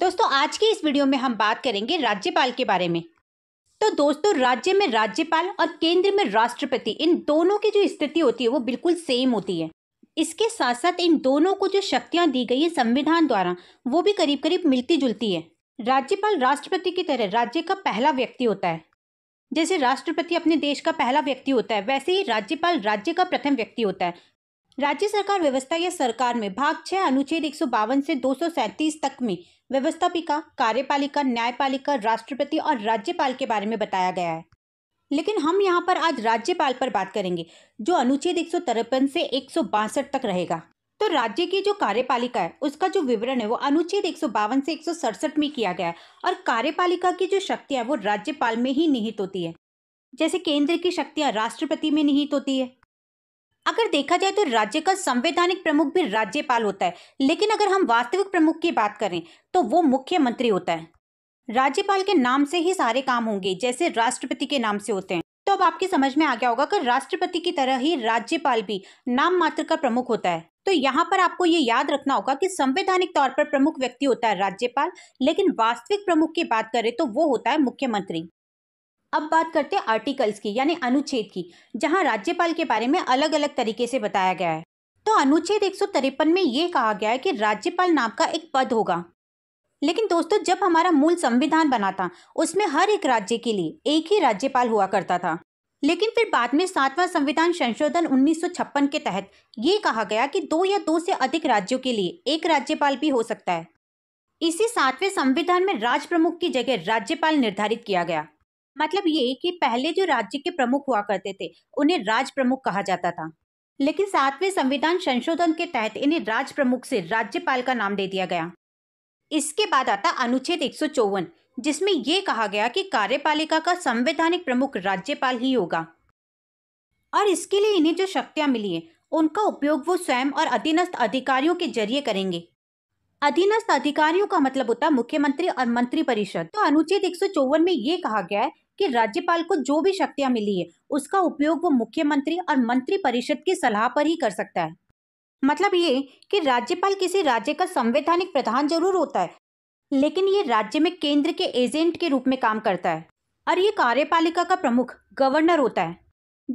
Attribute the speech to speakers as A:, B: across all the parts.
A: दोस्तों आज की इस वीडियो में हम बात करेंगे राज्यपाल के बारे में तो दोस्तों राज्य में राज्यपाल और केंद्र में राष्ट्रपति इन दोनों की जो स्थिति होती है वो बिल्कुल सेम होती है इसके साथ साथ इन दोनों को जो शक्तियां दी गई है संविधान द्वारा वो भी करीब करीब मिलती जुलती है राज्यपाल राष्ट्रपति की तरह राज्य का पहला व्यक्ति होता है जैसे राष्ट्रपति अपने देश का पहला व्यक्ति होता है वैसे ही राज्यपाल राज्य का प्रथम व्यक्ति होता है राज्य सरकार व्यवस्था या सरकार में भाग छह अनुच्छेद एक से दो तक में व्यवस्थापिका कार्यपालिका न्यायपालिका राष्ट्रपति और राज्यपाल के बारे में बताया गया है लेकिन हम यहाँ पर आज राज्यपाल पर बात करेंगे जो अनुच्छेद एक से एक तक रहेगा तो राज्य की जो कार्यपालिका है उसका जो विवरण है वो अनुच्छेद एक से एक में किया गया है और कार्यपालिका की जो शक्तियाँ वो राज्यपाल में ही निहित होती है जैसे केंद्र की शक्तियाँ राष्ट्रपति में निहित होती है अगर देखा जाए तो राज्य का संवैधानिक प्रमुख भी राज्यपाल होता है लेकिन अगर हम वास्तविक प्रमुख की बात करें तो वो मुख्यमंत्री होता है राज्यपाल के नाम से ही सारे काम होंगे जैसे राष्ट्रपति के नाम से होते हैं तो अब आपकी समझ में आ गया होगा कि राष्ट्रपति की तरह ही राज्यपाल भी नाम मात्र का प्रमुख होता है तो यहाँ पर आपको ये याद रखना होगा कि संवैधानिक तौर पर प्रमुख व्यक्ति होता है राज्यपाल लेकिन वास्तविक प्रमुख की बात करें तो वो होता है मुख्यमंत्री अब बात करते हैं आर्टिकल्स की यानी अनुच्छेद की जहाँ राज्यपाल के बारे में अलग अलग तरीके से बताया गया है तो अनुच्छेद एक में ये कहा गया है कि राज्यपाल नाम का एक पद होगा लेकिन दोस्तों जब हमारा मूल संविधान बना था उसमें हर एक राज्य के लिए एक ही राज्यपाल हुआ करता था लेकिन फिर बाद में सातवां संविधान संशोधन 1956 के तहत ये कहा गया कि दो या दो से अधिक राज्यों के लिए एक राज्यपाल भी हो सकता है इसी सातवें संविधान में राज प्रमुख की जगह राज्यपाल निर्धारित किया गया मतलब ये कि पहले जो राज्य के प्रमुख हुआ करते थे उन्हें राज प्रमुख कहा जाता था लेकिन सातवें संविधान संशोधन के तहत इन्हें राज प्रमुख से राज्यपाल का नाम दे दिया गया इसके बाद आता अनुच्छेद एक जिसमें यह कहा गया कि कार्यपालिका का संवैधानिक प्रमुख राज्यपाल ही होगा और इसके लिए इन्हें जो शक्तियां मिली है उनका उपयोग वो स्वयं और अधीनस्थ अधिकारियों के जरिए करेंगे अधीनस्थ अधिकारियों का मतलब होता है मुख्यमंत्री और मंत्री परिषद तो अनुच्छेद एक में ये कहा गया है कि राज्यपाल को जो भी शक्तियां मिली है उसका उपयोग वो मुख्यमंत्री और मंत्री परिषद की सलाह पर ही कर सकता है मतलब ये कि राज्यपाल किसी राज्य का संवैधानिक प्रधान जरूर होता है लेकिन ये राज्य में केंद्र के एजेंट के रूप में काम करता है और ये कार्यपालिका का प्रमुख गवर्नर होता है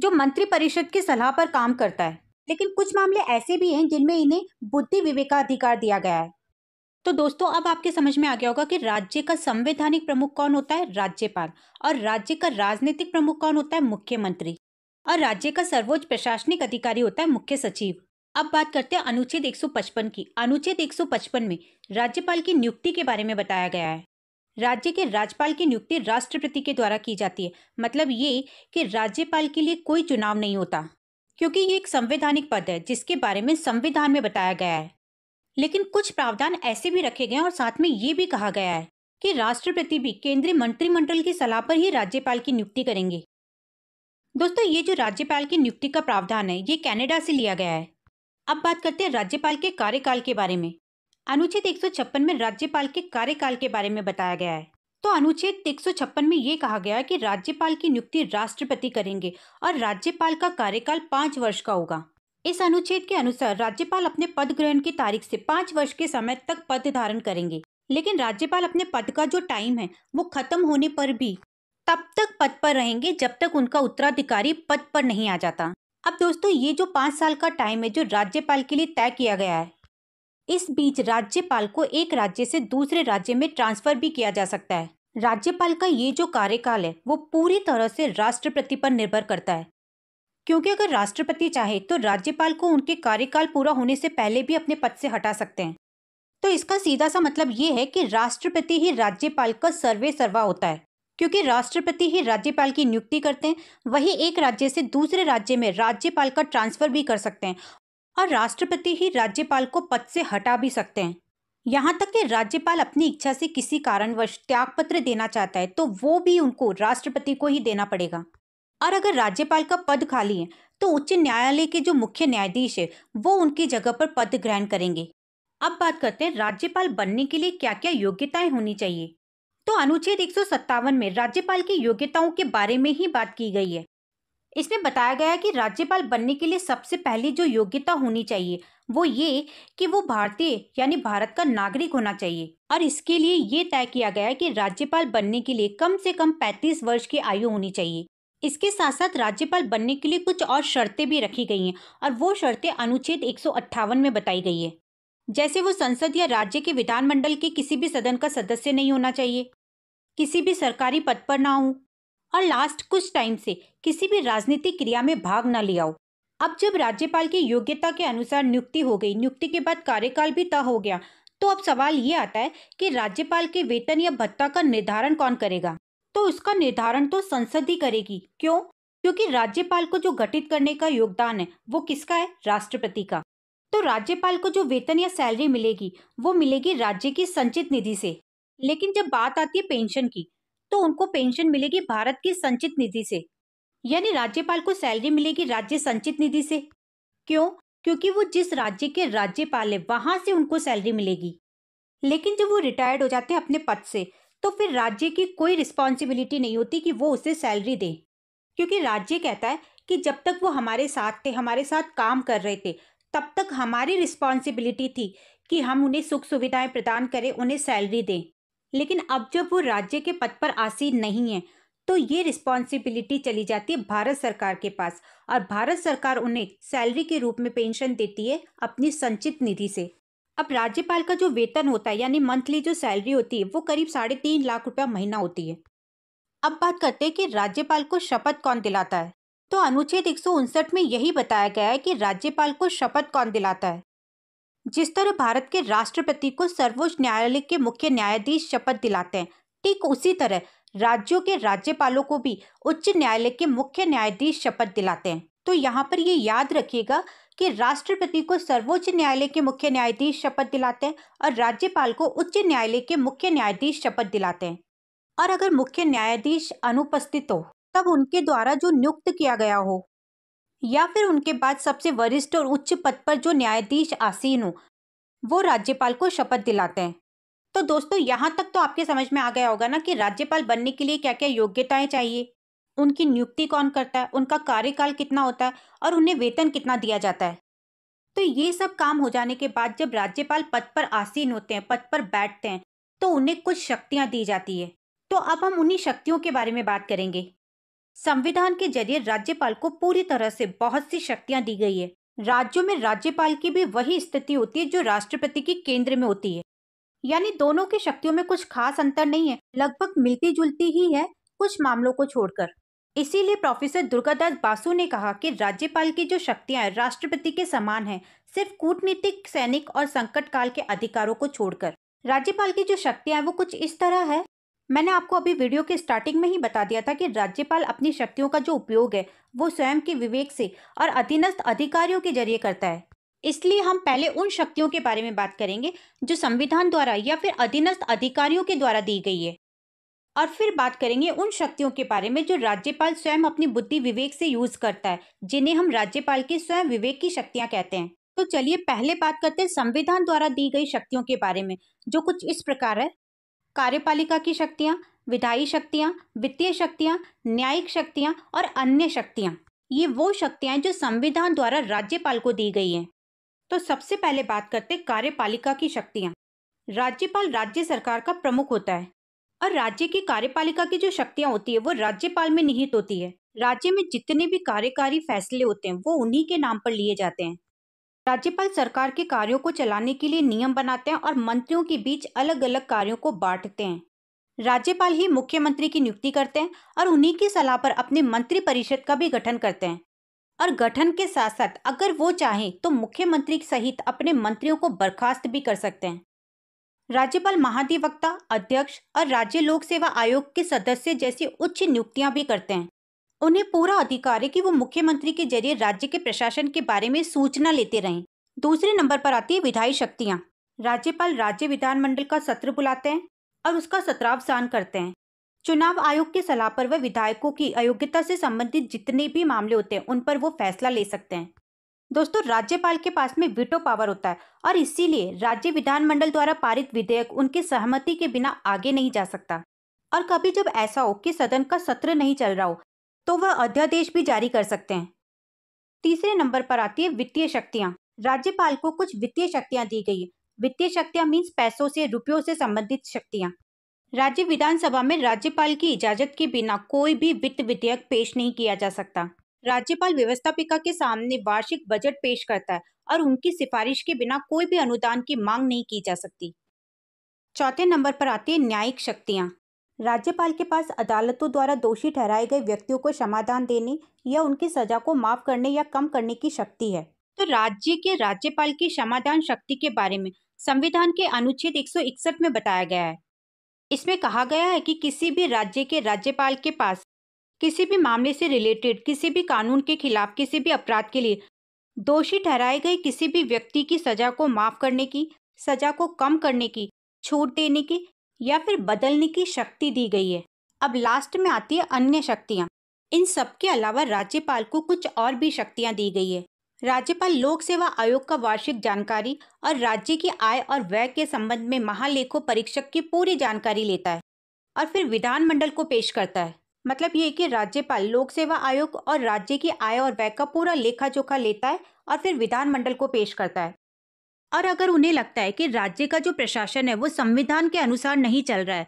A: जो मंत्री परिषद की सलाह पर काम करता है लेकिन कुछ मामले ऐसे भी हैं जिनमें इन्हें बुद्धि विवेकाधिकार दिया गया है तो दोस्तों अब आपके समझ में आ गया होगा कि राज्य का संवैधानिक प्रमुख कौन होता है राज्यपाल और राज्य का राजनीतिक प्रमुख कौन होता है मुख्यमंत्री और राज्य का सर्वोच्च प्रशासनिक अधिकारी होता है मुख्य सचिव अब बात करते हैं अनुच्छेद 155 की अनुच्छेद 155 में राज्यपाल की नियुक्ति के बारे में बताया गया है राज्य के राज्यपाल की नियुक्ति राष्ट्रपति के द्वारा की जाती है मतलब ये कि राज्यपाल के लिए कोई चुनाव नहीं होता क्योंकि ये एक संवैधानिक पद है जिसके बारे में संविधान में बताया गया है लेकिन कुछ प्रावधान ऐसे भी रखे गए और साथ में ये भी कहा गया है कि राष्ट्रपति भी केंद्रीय मंत्रिमंडल की सलाह पर ही राज्यपाल की नियुक्ति करेंगे दोस्तों ये जो राज्यपाल की नियुक्ति का प्रावधान है ये कैनेडा से लिया गया है अब बात करते हैं राज्यपाल के कार्यकाल के बारे में अनुच्छेद एक में राज्यपाल के कार्यकाल के बारे में बताया गया है तो अनुच्छेद एक में ये कहा गया है कि राज्यपाल की नियुक्ति राष्ट्रपति करेंगे और राज्यपाल का कार्यकाल पाँच वर्ष का होगा इस अनुच्छेद के अनुसार राज्यपाल अपने पद ग्रहण की तारीख से पाँच वर्ष के समय तक पद धारण करेंगे लेकिन राज्यपाल अपने पद का जो टाइम है वो खत्म होने पर भी तब तक पद पर रहेंगे जब तक उनका उत्तराधिकारी पद पर नहीं आ जाता अब दोस्तों ये जो पाँच साल का टाइम है जो राज्यपाल के लिए तय किया गया है इस बीच राज्यपाल को एक राज्य से दूसरे राज्य में ट्रांसफर भी किया जा सकता है राज्यपाल का ये जो कार्यकाल है वो पूरी तरह से राष्ट्रपति पर निर्भर करता है क्योंकि अगर राष्ट्रपति चाहे तो राज्यपाल को उनके कार्यकाल पूरा होने से पहले भी अपने पद से हटा सकते हैं तो इसका सीधा सा मतलब ये है कि राष्ट्रपति ही राज्यपाल का सर्वे सर्वा होता है क्योंकि राष्ट्रपति ही राज्यपाल की नियुक्ति करते हैं वही एक राज्य से दूसरे राज्य में राज्यपाल का ट्रांसफर भी कर सकते हैं और राष्ट्रपति ही राज्यपाल को पद से हटा भी सकते हैं यहाँ तक कि राज्यपाल अपनी इच्छा से किसी कारणवश त्यागपत्र देना चाहता है तो वो भी उनको राष्ट्रपति को ही देना पड़ेगा और अगर राज्यपाल का पद खाली है तो उच्च न्यायालय के जो मुख्य न्यायाधीश है वो उनकी जगह पर पद ग्रहण करेंगे अब बात करते हैं राज्यपाल बनने के लिए क्या क्या योग्यताएं होनी चाहिए तो अनुच्छेद एक में राज्यपाल की योग्यताओं के बारे में ही बात की गई है इसमें बताया गया कि राज्यपाल बनने के लिए सबसे पहले जो योग्यता होनी चाहिए वो ये कि वो भारतीय यानी भारत का नागरिक होना चाहिए और इसके लिए ये तय किया गया कि राज्यपाल बनने के लिए कम से कम 35 वर्ष की आयु होनी चाहिए इसके साथ साथ राज्यपाल बनने के लिए कुछ और शर्तें भी रखी गई हैं और वो शर्तें अनुच्छेद एक में बताई गई है जैसे वो संसद या राज्य के विधानमंडल के किसी भी सदन का सदस्य नहीं होना चाहिए किसी भी सरकारी पद पर ना हो और लास्ट कुछ टाइम से किसी भी राजनीतिक क्रिया में भाग ना लिया हो अब जब राज्यपाल की योग्यता के अनुसार नियुक्ति हो गई नियुक्ति के बाद कार्यकाल भी तय हो गया तो अब सवाल ये आता है कि राज्यपाल के वेतन या भत्ता का निर्धारण कौन करेगा तो उसका निर्धारण तो संसद ही करेगी क्यों क्योंकि राज्यपाल को जो गठित करने का योगदान है वो किसका है राष्ट्रपति का तो राज्यपाल को जो वेतन या सैलरी मिलेगी वो मिलेगी राज्य की संचित निधि से लेकिन जब बात आती है पेंशन की तो उनको पेंशन मिलेगी भारत की संचित निधि से यानी राज्यपाल को सैलरी मिलेगी राज्य संचित निधि से क्यों क्योंकि वो जिस राज्य के राज्यपाल है वहां से उनको सैलरी मिलेगी लेकिन जब वो रिटायर्ड हो जाते हैं अपने पद से तो फिर राज्य की कोई रिस्पॉन्सिबिलिटी नहीं होती कि वो उसे सैलरी दे क्योंकि राज्य कहता है कि जब तक वो हमारे साथ थे हमारे साथ काम कर रहे थे तब तक हमारी रिस्पॉन्सिबिलिटी थी कि हम उन्हें सुख सुविधाएं प्रदान करें उन्हें सैलरी दें लेकिन अब जब वो राज्य के पद पर आसीन नहीं है तो ये रिस्पॉन्सिबिलिटी चली जाती है भारत सरकार के पास और भारत सरकार उन्हें सैलरी के रूप में पेंशन देती है अपनी संचित निधि से अब राज्यपाल का जो वेतन होता है यानी मंथली जो सैलरी होती है वो करीब साढ़े तीन लाख रुपया महीना होती है अब बात करते हैं कि राज्यपाल को शपथ कौन दिलाता है तो अनुच्छेद एक में यही बताया गया है कि राज्यपाल को शपथ कौन दिलाता है जिस तरह भारत के राष्ट्रपति को सर्वोच्च न्यायालय के मुख्य न्यायाधीश शपथ दिलाते हैं ठीक उसी तरह राज्यों के राज्यपालों को भी उच्च न्यायालय के मुख्य न्यायाधीश शपथ दिलाते हैं तो यहाँ पर ये याद रखिएगा कि राष्ट्रपति को सर्वोच्च न्यायालय के मुख्य न्यायाधीश शपथ दिलाते हैं और राज्यपाल को उच्च न्यायालय के मुख्य न्यायाधीश शपथ दिलाते हैं और अगर मुख्य न्यायाधीश अनुपस्थित हो तब उनके द्वारा जो नियुक्त किया गया हो या फिर उनके बाद सबसे वरिष्ठ और उच्च पद पर जो न्यायाधीश आसीन हो वो राज्यपाल को शपथ दिलाते हैं तो दोस्तों यहाँ तक तो आपके समझ में आ गया होगा ना कि राज्यपाल बनने के लिए क्या क्या योग्यताएं चाहिए उनकी नियुक्ति कौन करता है उनका कार्यकाल कितना होता है और उन्हें वेतन कितना दिया जाता है तो ये सब काम हो जाने के बाद जब राज्यपाल पद पर आसीन होते हैं पद पर बैठते हैं तो उन्हें कुछ शक्तियाँ दी जाती है तो अब हम उन्हीं शक्तियों के बारे में बात करेंगे संविधान के जरिए राज्यपाल को पूरी तरह से बहुत सी शक्तियाँ दी गई है राज्यों में राज्यपाल की भी वही स्थिति होती है जो राष्ट्रपति की केंद्र में होती है यानी दोनों की शक्तियों में कुछ खास अंतर नहीं है लगभग मिलती जुलती ही है कुछ मामलों को छोड़कर इसीलिए प्रोफेसर दुर्गादास बासु ने कहा कि राज्यपाल की जो शक्तियां राष्ट्रपति के समान हैं सिर्फ कूटनीतिक सैनिक और संकट काल के अधिकारों को छोड़कर राज्यपाल की जो शक्तियां वो कुछ इस तरह है मैंने आपको अभी वीडियो के स्टार्टिंग में ही बता दिया था कि राज्यपाल अपनी शक्तियों का जो उपयोग है वो स्वयं के विवेक से और अधीनस्थ अधिकारियों के जरिए करता है इसलिए हम पहले उन शक्तियों के बारे में बात करेंगे जो संविधान द्वारा या फिर अधीनस्थ अधिकारियों के द्वारा दी गई है और फिर बात करेंगे उन शक्तियों के बारे में जो राज्यपाल स्वयं अपनी बुद्धि विवेक से यूज करता है जिन्हें हम राज्यपाल के स्वयं विवेक की शक्तियाँ कहते हैं तो चलिए पहले बात करते हैं संविधान द्वारा दी गई शक्तियों के बारे में जो कुछ इस प्रकार है कार्यपालिका की शक्तियाँ विधायी शक्तियाँ वित्तीय शक्तियाँ न्यायिक शक्तियाँ और अन्य शक्तियाँ ये वो शक्तियाँ जो संविधान द्वारा राज्यपाल को दी गई हैं तो सबसे पहले बात करते कार्यपालिका की शक्तियाँ राज्यपाल राज्य सरकार का प्रमुख होता है और राज्य की कार्यपालिका की जो शक्तियां होती है वो राज्यपाल में निहित होती है राज्य में जितने भी कार्यकारी फैसले होते हैं वो उन्हीं के नाम पर लिए जाते हैं राज्यपाल सरकार के कार्यों को चलाने के लिए नियम बनाते हैं और मंत्रियों के बीच अलग अलग कार्यों को बांटते हैं राज्यपाल ही मुख्यमंत्री की नियुक्ति करते हैं और उन्हीं की सलाह पर अपने मंत्रिपरिषद का भी गठन करते हैं और गठन के साथ साथ अगर वो चाहें तो मुख्यमंत्री सहित अपने मंत्रियों को बर्खास्त भी कर सकते हैं राज्यपाल महाधिवक्ता अध्यक्ष और राज्य लोक सेवा आयोग के सदस्य जैसी उच्च नियुक्तियां भी करते हैं उन्हें पूरा अधिकार है कि वो मुख्यमंत्री के जरिए राज्य के प्रशासन के बारे में सूचना लेते रहें दूसरे नंबर पर आती है विधायी शक्तियाँ राज्यपाल राज्य विधानमंडल का सत्र बुलाते हैं और उसका सत्रावसान करते हैं चुनाव आयोग के सलाह पर वह विधायकों की अयोग्यता से संबंधित जितने भी मामले होते हैं उन पर वो फैसला ले सकते हैं दोस्तों राज्यपाल के पास में विटो पावर होता है और इसीलिए राज्य विधानमंडल द्वारा पारित विधेयक उनकी सहमति के बिना आगे नहीं जा सकता और कभी जब ऐसा हो कि सदन का सत्र नहीं चल रहा हो तो वह अध्यादेश भी जारी कर सकते हैं तीसरे नंबर पर आती है वित्तीय शक्तियां राज्यपाल को कुछ वित्तीय शक्तियां दी गई वित्तीय शक्तियां मीन्स पैसों से रुपयों से संबंधित शक्तियां राज्य विधानसभा में राज्यपाल की इजाजत के बिना कोई भी वित्त विधेयक पेश नहीं किया जा सकता राज्यपाल व्यवस्थापिका के सामने वार्षिक बजट पेश करता है और उनकी सिफारिश के बिना कोई भी अनुदान की मांग नहीं की जा सकती चौथे नंबर पर आती है न्यायिक शक्तियाँ राज्यपाल के पास अदालतों द्वारा दोषी ठहराए गए व्यक्तियों को समाधान देने या उनकी सजा को माफ करने या कम करने की शक्ति है तो राज्य के राज्यपाल की समाधान शक्ति के बारे में संविधान के अनुच्छेद एक में बताया गया है इसमें कहा गया है कि किसी भी राज्य के राज्यपाल के पास किसी भी मामले से रिलेटेड किसी भी कानून के खिलाफ किसी भी अपराध के लिए दोषी ठहराए गए किसी भी व्यक्ति की सजा को माफ करने की सजा को कम करने की छूट देने की या फिर बदलने की शक्ति दी गई है अब लास्ट में आती है अन्य शक्तियाँ इन सब के अलावा राज्यपाल को कुछ और भी शक्तियाँ दी गई है राज्यपाल लोक सेवा आयोग का वार्षिक जानकारी और राज्य की आय और व्यय के संबंध में महालेखो परीक्षक की पूरी जानकारी लेता है और फिर विधानमंडल को पेश करता है मतलब ये कि राज्यपाल लोक सेवा आयोग और राज्य की आय और व्यय का पूरा लेखा जोखा लेता है और फिर विधानमंडल को पेश करता है और अगर उन्हें लगता है कि राज्य का जो प्रशासन है वो संविधान के अनुसार नहीं चल रहा है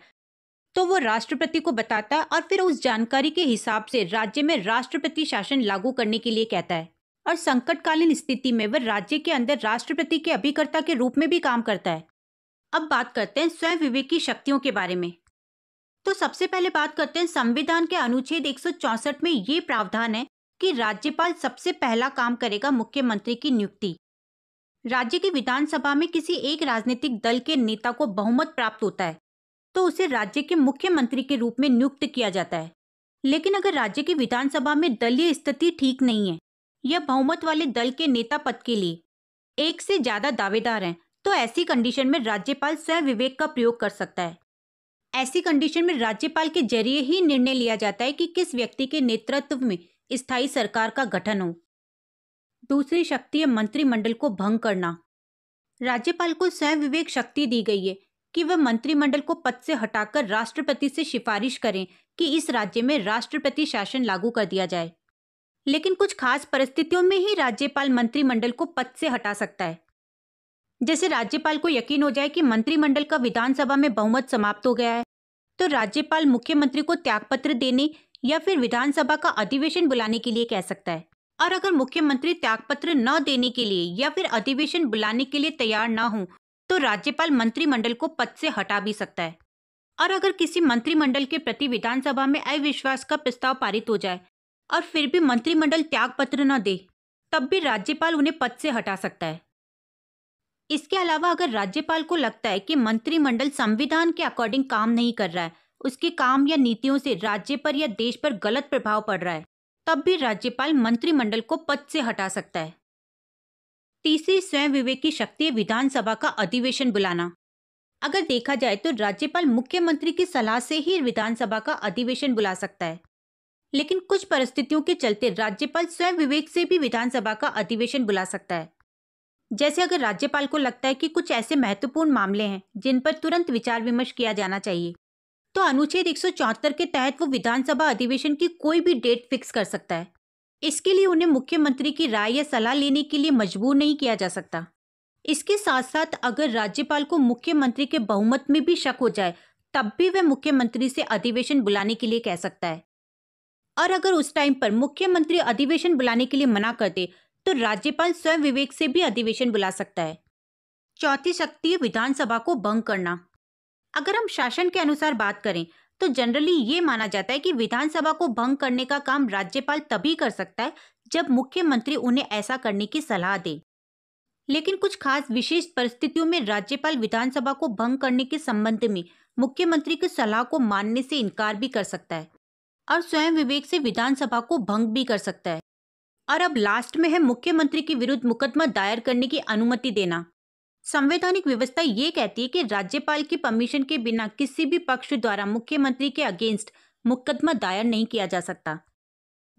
A: तो वो राष्ट्रपति को बताता है और फिर उस जानकारी के हिसाब से राज्य में राष्ट्रपति शासन लागू करने के लिए कहता है और संकटकालीन स्थिति में वह राज्य के अंदर राष्ट्रपति के अभिकर्ता के रूप में भी काम करता है अब बात करते हैं स्वयं विवेक की शक्तियों के बारे में तो सबसे पहले बात करते हैं संविधान के अनुच्छेद एक में ये प्रावधान है कि राज्यपाल सबसे पहला काम करेगा मुख्यमंत्री की नियुक्ति राज्य की विधानसभा में किसी एक राजनीतिक दल के नेता को बहुमत प्राप्त होता है तो उसे राज्य के मुख्यमंत्री के रूप में नियुक्त किया जाता है लेकिन अगर राज्य की विधानसभा में दलीय स्थिति ठीक नहीं है या बहुमत वाले दल के नेता पद के लिए एक से ज्यादा दावेदार हैं तो ऐसी कंडीशन में राज्यपाल स्वयं विवेक का प्रयोग कर सकता है ऐसी कंडीशन में राज्यपाल के जरिए ही निर्णय लिया जाता है कि किस व्यक्ति के नेतृत्व में स्थायी सरकार का गठन हो दूसरी शक्ति है मंत्रिमंडल को भंग करना राज्यपाल को स्वयं विवेक शक्ति दी गई है कि वह मंत्रिमंडल को पद से हटाकर राष्ट्रपति से सिफारिश करें कि इस राज्य में राष्ट्रपति शासन लागू कर दिया जाए लेकिन कुछ खास परिस्थितियों में ही राज्यपाल मंत्रिमंडल को पद से हटा सकता है जैसे राज्यपाल को यकीन हो जाए कि मंत्रिमंडल का विधानसभा में बहुमत समाप्त हो गया है तो राज्यपाल मुख्यमंत्री को त्यागपत्र देने या फिर विधानसभा का अधिवेशन बुलाने के लिए कह सकता है और अगर मुख्यमंत्री त्यागपत्र न देने के लिए या फिर अधिवेशन बुलाने के लिए तैयार न हो तो राज्यपाल मंत्रिमंडल को पद से हटा भी सकता है और अगर किसी मंत्रिमंडल के प्रति विधानसभा में अविश्वास का प्रस्ताव पारित हो जाए और फिर भी मंत्रिमंडल त्यागपत्र न दे तब भी राज्यपाल उन्हें पद से हटा सकता है इसके अलावा अगर राज्यपाल को लगता है कि मंत्रिमंडल संविधान के अकॉर्डिंग काम नहीं कर रहा है उसके काम या नीतियों से राज्य पर या देश पर गलत प्रभाव पड़ रहा है तब भी राज्यपाल मंत्रिमंडल को पद से हटा सकता है तीसरी स्वयं विवेक की शक्ति विधानसभा का अधिवेशन बुलाना अगर देखा जाए तो राज्यपाल मुख्यमंत्री की सलाह से ही विधानसभा का अधिवेशन बुला सकता है लेकिन कुछ परिस्थितियों के चलते राज्यपाल स्वयं विवेक से भी विधानसभा का अधिवेशन बुला सकता है जैसे अगर राज्यपाल को लगता है कि कुछ ऐसे महत्वपूर्ण मामले हैं जिन पर तुरंत विचार विमर्श किया जाना चाहिए तो अनुच्छेद एक के तहत वो विधानसभा अधिवेशन की कोई भी डेट फिक्स कर सकता है इसके लिए उन्हें मुख्यमंत्री की राय या सलाह लेने के लिए मजबूर नहीं किया जा सकता इसके साथ साथ अगर राज्यपाल को मुख्यमंत्री के बहुमत में भी शक हो जाए तब भी वह मुख्यमंत्री से अधिवेशन बुलाने के लिए कह सकता है और अगर उस टाइम पर मुख्यमंत्री अधिवेशन बुलाने के लिए मना कर दे तो राज्यपाल स्वयं विवेक से भी अधिवेशन बुला सकता है चौथी शक्ति है विधानसभा को भंग करना अगर हम शासन के अनुसार बात करें तो जनरली ये माना जाता है कि विधानसभा को भंग करने का काम राज्यपाल तभी कर सकता है जब मुख्यमंत्री उन्हें ऐसा करने की सलाह दे लेकिन कुछ खास विशेष परिस्थितियों में राज्यपाल विधानसभा को भंग करने के संबंध में मुख्यमंत्री की सलाह को मानने से इनकार भी कर सकता है और स्वयं विवेक से विधानसभा को भंग भी कर सकता है और अब लास्ट में है मुख्यमंत्री के विरुद्ध मुकदमा दायर करने की अनुमति देना संवैधानिक व्यवस्था ये कहती है कि राज्यपाल की परमिशन के बिना किसी भी पक्ष द्वारा मुख्यमंत्री के अगेंस्ट मुकदमा दायर नहीं किया जा सकता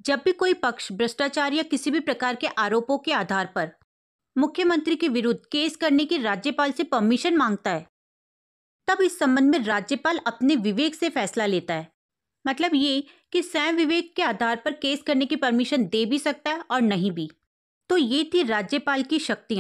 A: जब भी कोई पक्ष भ्रष्टाचार या किसी भी प्रकार के आरोपों के आधार पर मुख्यमंत्री के विरुद्ध केस करने की राज्यपाल से परमिशन मांगता है तब इस संबंध में राज्यपाल अपने विवेक से फैसला लेता है मतलब ये कि स्वयं विवेक के आधार पर केस करने की परमिशन दे भी सकता है और नहीं भी तो ये थी राज्यपाल की शक्तियां